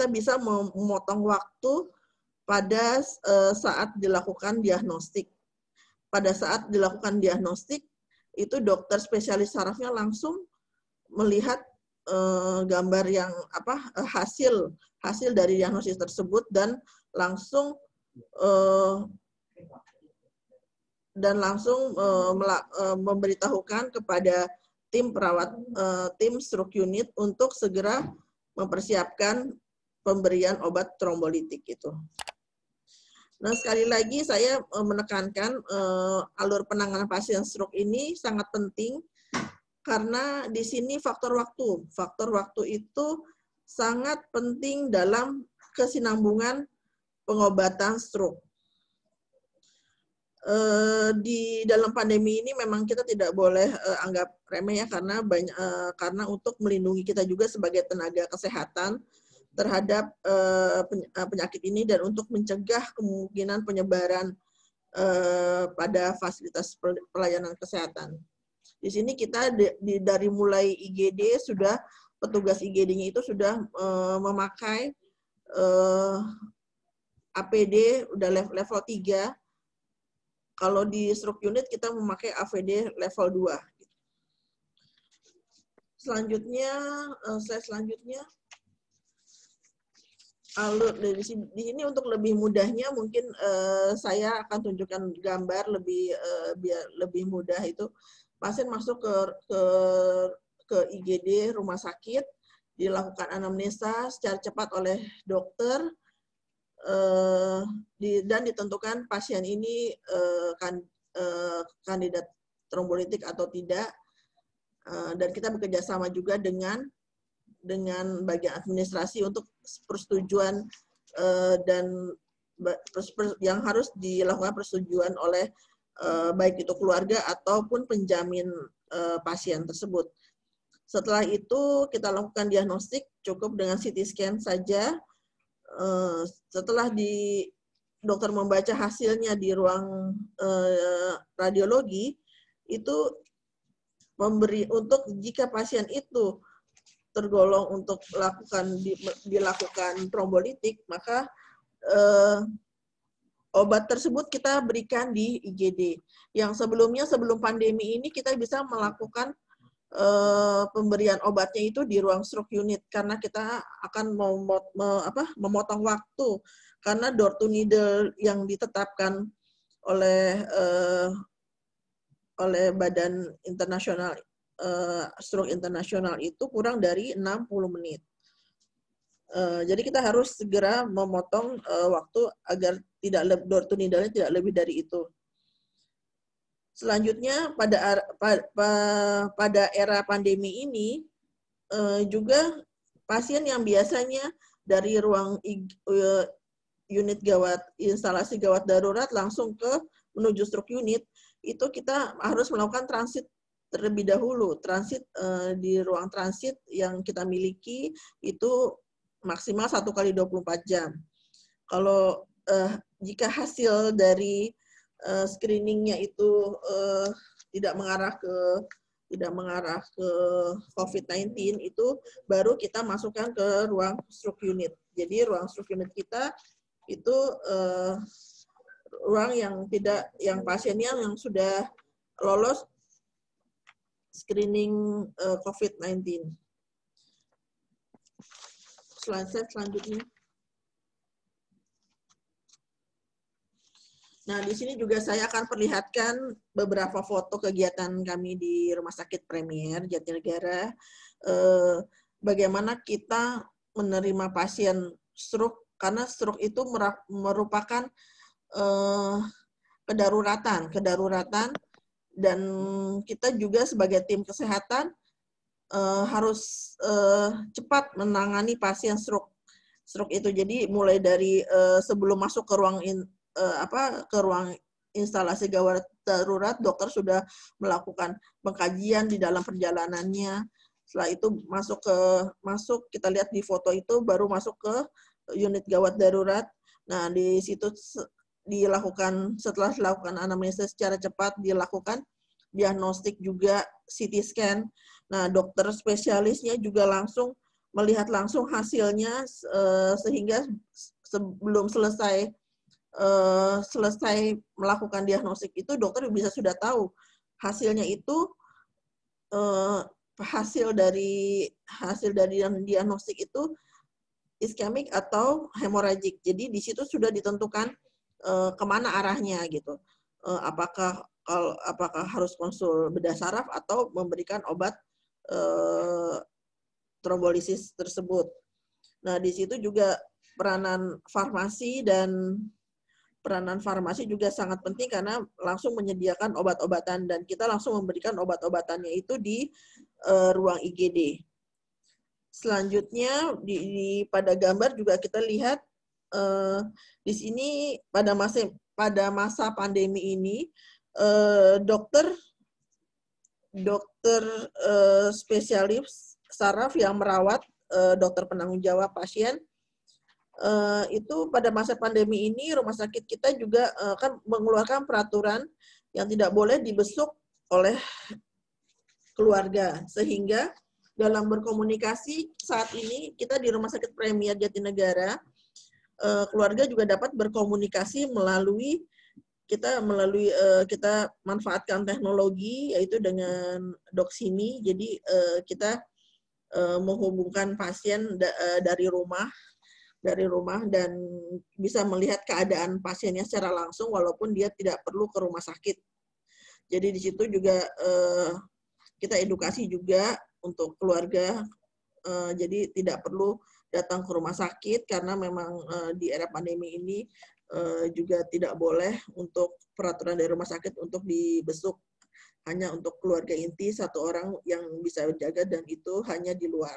kita bisa memotong waktu pada e, saat dilakukan diagnostik. Pada saat dilakukan diagnostik, itu dokter spesialis sarafnya langsung melihat e, gambar yang apa e, hasil hasil dari diagnosis tersebut dan langsung dan langsung memberitahukan kepada tim perawat tim stroke unit untuk segera mempersiapkan pemberian obat trombolitik itu. Nah, sekali lagi saya eh, menekankan eh, alur penanganan pasien stroke ini sangat penting karena di sini faktor waktu. Faktor waktu itu sangat penting dalam kesinambungan pengobatan stroke. Eh, di dalam pandemi ini memang kita tidak boleh anggap remeh ya karena banyak karena untuk melindungi kita juga sebagai tenaga kesehatan terhadap uh, penyakit ini dan untuk mencegah kemungkinan penyebaran uh, pada fasilitas pelayanan kesehatan. Di sini kita di, di, dari mulai IGD sudah petugas IGD-nya itu sudah uh, memakai uh, APD udah level 3. Kalau di stroke unit kita memakai APD level 2. Selanjutnya, uh, slide selanjutnya alur dari sini, di sini untuk lebih mudahnya mungkin uh, saya akan tunjukkan gambar lebih uh, biar lebih mudah itu pasien masuk ke ke ke IGD rumah sakit dilakukan anamnesa secara cepat oleh dokter uh, di, dan ditentukan pasien ini uh, kan, uh, kandidat trombolitik atau tidak uh, dan kita bekerja sama juga dengan dengan bagian administrasi untuk persetujuan uh, dan yang harus dilakukan persetujuan oleh uh, baik itu keluarga ataupun penjamin uh, pasien tersebut. Setelah itu kita lakukan diagnostik cukup dengan CT scan saja. Uh, setelah di dokter membaca hasilnya di ruang uh, radiologi itu memberi untuk jika pasien itu tergolong untuk lakukan dilakukan trombolitik, maka eh, obat tersebut kita berikan di IGD. Yang sebelumnya sebelum pandemi ini kita bisa melakukan eh, pemberian obatnya itu di ruang stroke unit karena kita akan memot, me, apa, memotong waktu karena door to needle yang ditetapkan oleh eh, oleh Badan Internasional uh, eh, stroke internasional itu kurang dari 60 menit. Uh, jadi kita harus segera memotong uh, waktu agar tidak door to needle tidak lebih dari itu. Selanjutnya pada pada era pandemi ini juga pasien yang biasanya dari ruang unit gawat instalasi gawat darurat langsung ke menuju stroke unit itu kita harus melakukan transit terlebih dahulu transit uh, di ruang transit yang kita miliki itu maksimal satu kali 24 jam. Kalau uh, jika hasil dari uh, screeningnya itu uh, tidak mengarah ke tidak mengarah ke COVID-19 itu baru kita masukkan ke ruang stroke unit. Jadi ruang stroke unit kita itu uh, ruang yang tidak yang pasiennya yang sudah lolos screening uh, eh, COVID-19. Slide selanjutnya. Nah, di sini juga saya akan perlihatkan beberapa foto kegiatan kami di Rumah Sakit Premier Jatinegara. Eh, bagaimana kita menerima pasien stroke, karena stroke itu merupakan eh, kedaruratan. Kedaruratan dan kita juga sebagai tim kesehatan uh, harus uh, cepat menangani pasien stroke stroke itu jadi mulai dari uh, sebelum masuk ke ruang in, uh, apa ke ruang instalasi gawat darurat dokter sudah melakukan pengkajian di dalam perjalanannya setelah itu masuk ke masuk kita lihat di foto itu baru masuk ke unit gawat darurat nah di situ dilakukan setelah dilakukan anamnesis secara cepat dilakukan diagnostik juga CT scan. Nah, dokter spesialisnya juga langsung melihat langsung hasilnya eh, sehingga sebelum selesai eh, selesai melakukan diagnostik itu dokter bisa sudah tahu hasilnya itu eh, hasil dari hasil dari diagnostik itu iskemik atau hemoragik. Jadi di situ sudah ditentukan uh, kemana arahnya gitu. Uh, apakah kalau apakah harus konsul bedah saraf atau memberikan obat uh, eh, trombolisis tersebut. Nah, di situ juga peranan farmasi dan peranan farmasi juga sangat penting karena langsung menyediakan obat-obatan dan kita langsung memberikan obat-obatannya itu di uh, ruang IGD. Selanjutnya di, di pada gambar juga kita lihat uh, di sini pada masa pada masa pandemi ini uh, dokter dokter uh, spesialis saraf yang merawat uh, dokter penanggung jawab pasien uh, itu pada masa pandemi ini rumah sakit kita juga uh, kan mengeluarkan peraturan yang tidak boleh dibesuk oleh keluarga sehingga dalam berkomunikasi saat ini kita di Rumah Sakit Premier Jatinegara uh, keluarga juga dapat berkomunikasi melalui kita melalui uh, kita manfaatkan teknologi yaitu dengan ini jadi uh, kita uh, menghubungkan pasien da dari rumah dari rumah dan bisa melihat keadaan pasiennya secara langsung walaupun dia tidak perlu ke rumah sakit jadi di situ juga uh, kita edukasi juga untuk keluarga uh, jadi tidak perlu datang ke rumah sakit karena memang uh, di era pandemi ini uh, juga tidak boleh untuk peraturan dari rumah sakit untuk dibesuk hanya untuk keluarga inti satu orang yang bisa menjaga dan itu hanya di luar.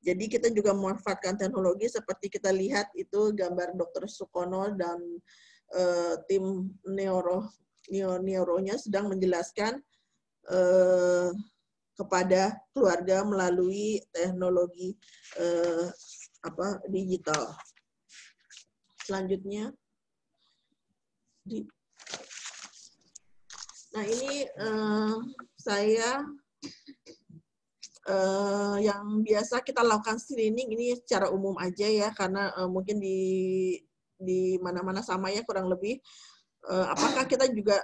Jadi kita juga memanfaatkan teknologi seperti kita lihat itu gambar Dr. Sukono dan uh, tim neuro, neuro neuronya sedang menjelaskan uh, kepada keluarga melalui teknologi eh, apa digital. Selanjutnya, nah ini eh, saya eh, yang biasa kita lakukan screening ini secara umum aja ya karena eh, mungkin di di mana-mana sama ya kurang lebih. Eh, apakah kita juga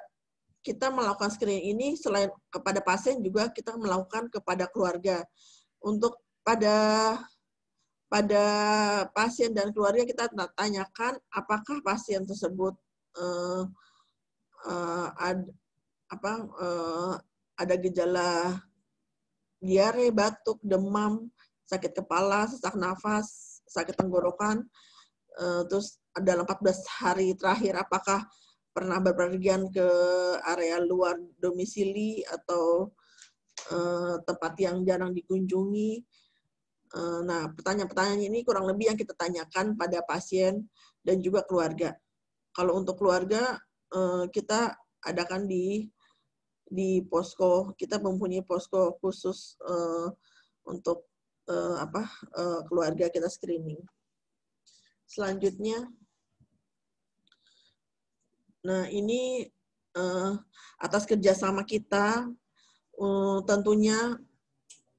kita melakukan screening ini selain kepada pasien juga kita melakukan kepada keluarga. Untuk pada pada pasien dan keluarga kita tanyakan apakah pasien tersebut eh, eh, ad, apa eh, ada gejala diare, batuk, demam, sakit kepala, sesak nafas, sakit tenggorokan, eh, terus dalam 14 hari terakhir apakah pernah berpergian ke area luar domisili atau uh, tempat yang jarang dikunjungi. Uh, nah, pertanyaan-pertanyaan ini kurang lebih yang kita tanyakan pada pasien dan juga keluarga. Kalau untuk keluarga, uh, kita adakan di di posko, kita mempunyai posko khusus uh, untuk uh, apa uh, keluarga kita screening. Selanjutnya, Nah, ini uh, atas kerjasama kita uh, tentunya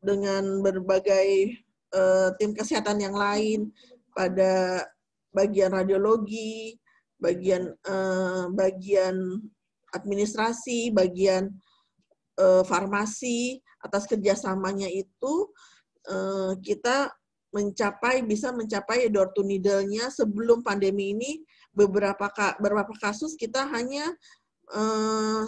dengan berbagai uh, tim kesehatan yang lain pada bagian radiologi, bagian uh, bagian administrasi, bagian uh, farmasi atas kerjasamanya itu uh, kita mencapai bisa mencapai door to needle-nya sebelum pandemi ini beberapa beberapa kasus kita hanya uh,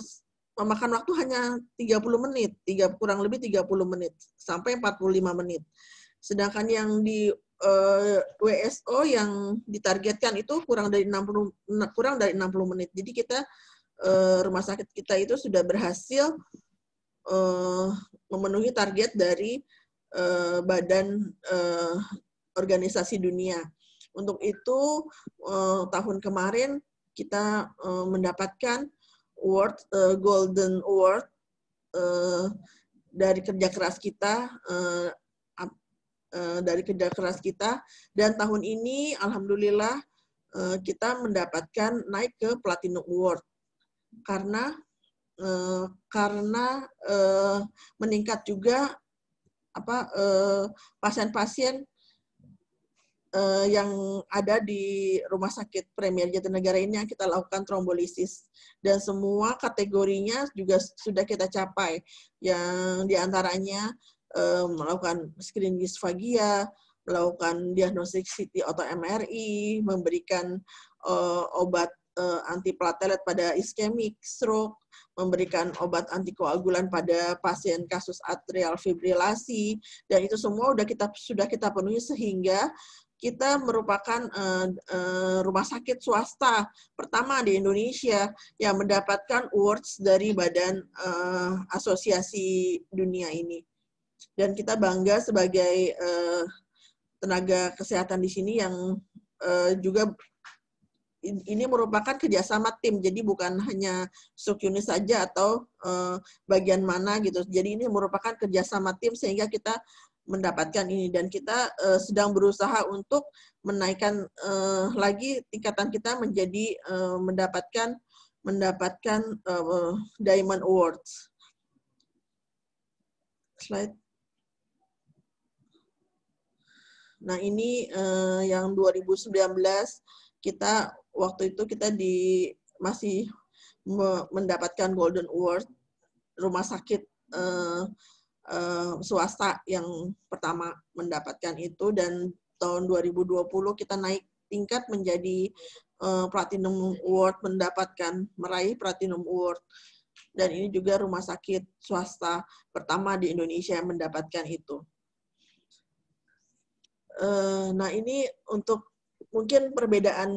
memakan waktu hanya 30 menit, 3 kurang lebih 30 menit sampai 45 menit. Sedangkan yang di uh, eh, WSO yang ditargetkan itu kurang dari 60 kurang dari 60 menit. Jadi kita uh, rumah sakit kita itu sudah berhasil uh, memenuhi target dari uh, badan uh, organisasi dunia. Untuk itu eh, tahun kemarin kita eh, mendapatkan award eh, Golden Award dari kerja keras kita dari kerja keras kita dan tahun ini alhamdulillah kita mendapatkan naik ke platinum award karena karena meningkat juga apa pasien-pasien uh, yang ada di Rumah Sakit Premier Jatinegara ini yang kita lakukan trombolisis dan semua kategorinya juga sudah kita capai yang diantaranya uh, melakukan screening disfagia, melakukan diagnostik CT atau MRI, memberikan uh, obat uh, antiplatelet pada iskemik stroke, memberikan obat antikoagulan pada pasien kasus atrial fibrilasi dan itu semua sudah kita sudah kita penuhi sehingga kita merupakan uh, uh, rumah sakit swasta pertama di Indonesia yang mendapatkan awards dari badan uh, asosiasi dunia ini. Dan kita bangga sebagai uh, tenaga kesehatan di sini yang uh, juga ini merupakan kerjasama tim, jadi bukan hanya subunit saja atau uh, bagian mana gitu. Jadi ini merupakan kerjasama tim sehingga kita mendapatkan ini dan kita uh, sedang berusaha untuk menaikkan uh, lagi tingkatan kita menjadi uh, mendapatkan mendapatkan uh, Diamond Awards. Slide. Nah, ini uh, yang 2019 kita waktu itu kita di masih mendapatkan Golden Award rumah sakit uh, uh, swasta yang pertama mendapatkan itu dan tahun 2020 kita naik tingkat menjadi uh, platinum award mendapatkan meraih platinum award dan ini juga rumah sakit swasta pertama di Indonesia yang mendapatkan itu. Uh, nah ini untuk mungkin perbedaan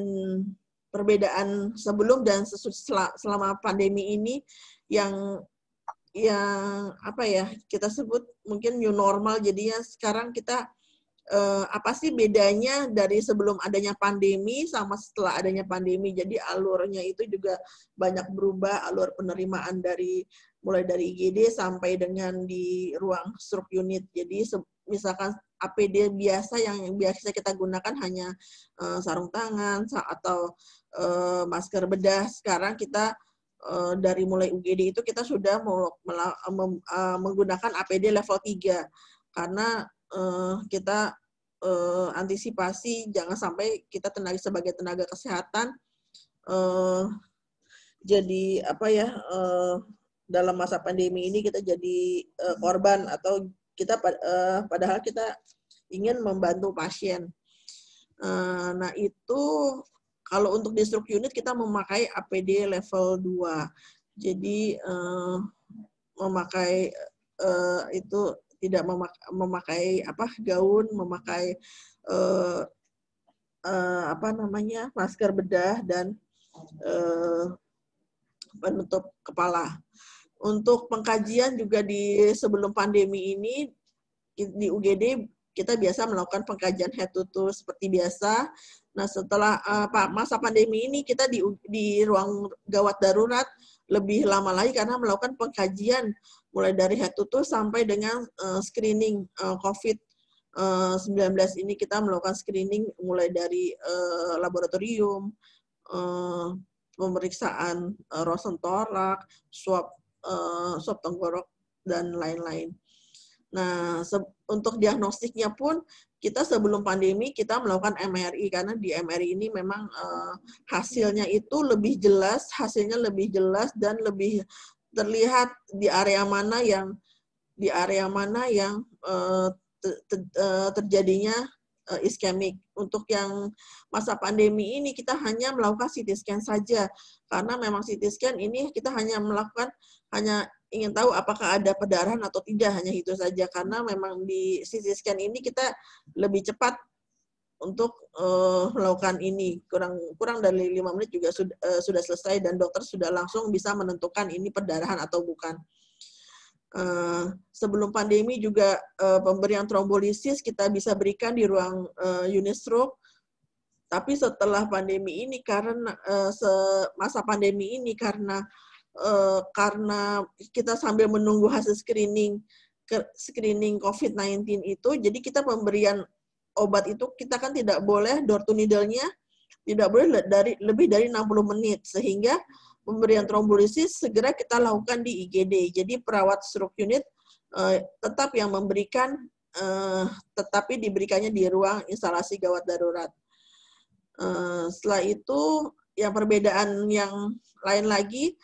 perbedaan sebelum dan selama pandemi ini yang yang apa ya kita sebut mungkin new normal jadinya sekarang kita eh, apa sih bedanya dari sebelum adanya pandemi sama setelah adanya pandemi. Jadi alurnya itu juga banyak berubah alur penerimaan dari mulai dari IGD sampai dengan di ruang stroke unit. Jadi misalkan APD biasa yang biasa kita gunakan hanya uh, sarung tangan atau uh, masker bedah, sekarang kita Eh, dari mulai UGD itu kita sudah eh, eh, menggunakan APD level 3 karena kita antisipasi jangan sampai kita tenaga sebagai tenaga kesehatan jadi apa ya dalam masa pandemi ini kita jadi korban atau kita padahal kita ingin membantu pasien. nah itu kalau untuk distruk unit kita memakai APD level 2. Jadi uh, memakai uh, itu tidak memakai, memakai apa gaun, memakai uh, uh, apa namanya masker bedah dan uh, penutup kepala. Untuk pengkajian juga di sebelum pandemi ini di UGD kita biasa melakukan pengkajian head to toe seperti biasa. Nah, setelah uh, masa pandemi ini kita di di ruang gawat darurat lebih lama lagi karena melakukan pengkajian mulai dari head to toe sampai dengan uh, screening uh, COVID 19 ini kita melakukan screening mulai dari uh, laboratorium, uh, pemeriksaan uh, rosen swab uh, swab tenggorok dan lain-lain. Nah, untuk diagnostiknya pun kita sebelum pandemi kita melakukan MRI karena di MRI ini memang uh, hasilnya itu lebih jelas, hasilnya lebih jelas dan lebih terlihat di area mana yang di area mana yang uh, eh, Ter, ter, eh, terjadinya uh, iskemik. Untuk yang masa pandemi ini kita hanya melakukan CT scan saja karena memang CT scan ini kita hanya melakukan hanya ingin tahu apakah ada perdarahan atau tidak hanya itu saja karena memang di CT scan ini kita lebih cepat untuk uh, melakukan ini kurang kurang dari lima menit juga sudah eh, uh, sudah selesai dan dokter sudah langsung bisa menentukan ini perdarahan atau bukan. Uh, sebelum pandemi juga uh, pemberian trombolisis kita bisa berikan di ruang uh, unit stroke tapi setelah pandemi ini karena uh, masa pandemi ini karena Eh, karena kita sambil menunggu hasil screening screening COVID-19 itu, jadi kita pemberian obat itu kita kan tidak boleh door to needle-nya tidak boleh dari lebih dari 60 menit sehingga pemberian trombolisis segera kita lakukan di IGD. Jadi perawat stroke unit uh, tetap yang memberikan uh, tetapi diberikannya di ruang instalasi gawat darurat. Uh, setelah itu yang perbedaan yang lain lagi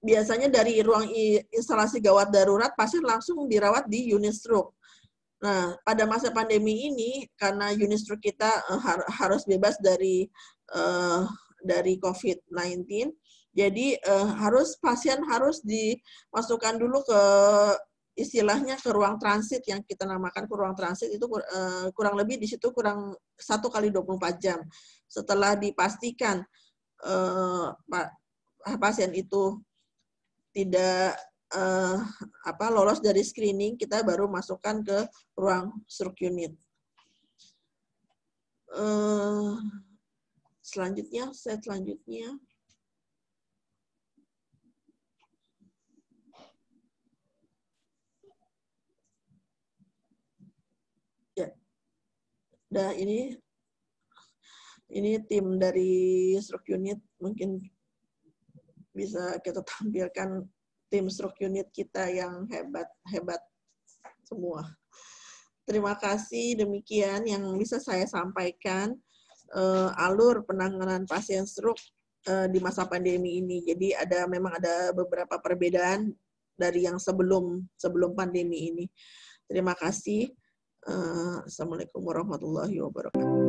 biasanya dari ruang instalasi gawat darurat pasien langsung dirawat di unit stroke. Nah, pada masa pandemi ini karena unit stroke kita eh, har harus bebas dari uh, dari COVID-19, jadi uh, harus pasien harus dimasukkan dulu ke istilahnya ke ruang transit yang kita namakan ke ruang transit itu uh, kurang lebih di situ kurang satu kali 24 jam setelah dipastikan uh, pasien itu tidak uh, apa lolos dari screening kita baru masukkan ke ruang stroke unit. Uh, selanjutnya set selanjutnya ya nah ini ini tim dari stroke unit mungkin bisa kita tampilkan tim stroke unit kita yang hebat-hebat semua. Terima kasih demikian yang bisa saya sampaikan uh, alur penanganan pasien stroke uh, di masa pandemi ini. Jadi ada memang ada beberapa perbedaan dari yang sebelum sebelum pandemi ini. Terima kasih. Uh, Assalamualaikum warahmatullahi wabarakatuh.